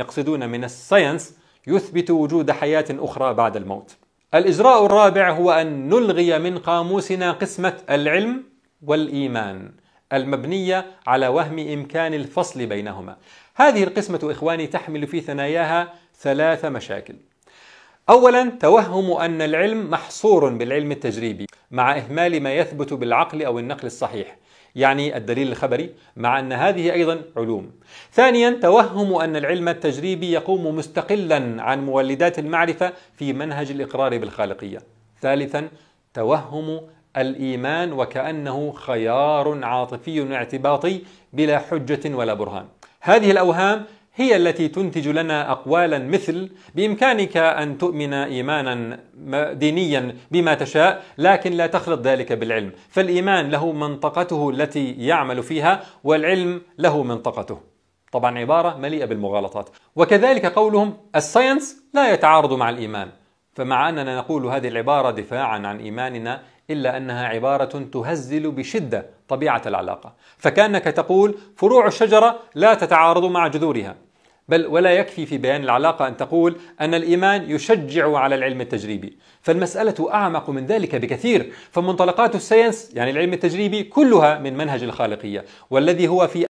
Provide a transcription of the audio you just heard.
يقصدون من الساينس يثبت وجود حياة أخرى بعد الموت. الإجراء الرابع هو أن نلغي من قاموسنا قسمة العلم والإيمان المبنية على وهم إمكان الفصل بينهما. هذه القسمة إخواني تحمل في ثناياها ثلاث مشاكل. أولا توهم أن العلم محصور بالعلم التجريبي مع إهمال ما يثبت بالعقل أو النقل الصحيح يعني الدليل الخبري مع أن هذه أيضا علوم ثانيا توهم أن العلم التجريبي يقوم مستقلا عن مولدات المعرفة في منهج الإقرار بالخالقية ثالثا توهم الإيمان وكأنه خيار عاطفي اعتباطي بلا حجة ولا برهان هذه الأوهام هي التي تنتج لنا اقوالا مثل بامكانك ان تؤمن ايمانا دينيا بما تشاء لكن لا تخلط ذلك بالعلم فالايمان له منطقته التي يعمل فيها والعلم له منطقته طبعا عباره مليئه بالمغالطات وكذلك قولهم الساينس لا يتعارض مع الايمان فمع اننا نقول هذه العباره دفاعا عن ايماننا الا انها عباره تهزل بشده طبيعه العلاقه فكانك تقول فروع الشجره لا تتعارض مع جذورها بل ولا يكفي في بيان العلاقة أن تقول أن الإيمان يشجع على العلم التجريبي فالمسألة أعمق من ذلك بكثير فمنطلقات الساينس يعني العلم التجريبي كلها من منهج الخالقية والذي هو في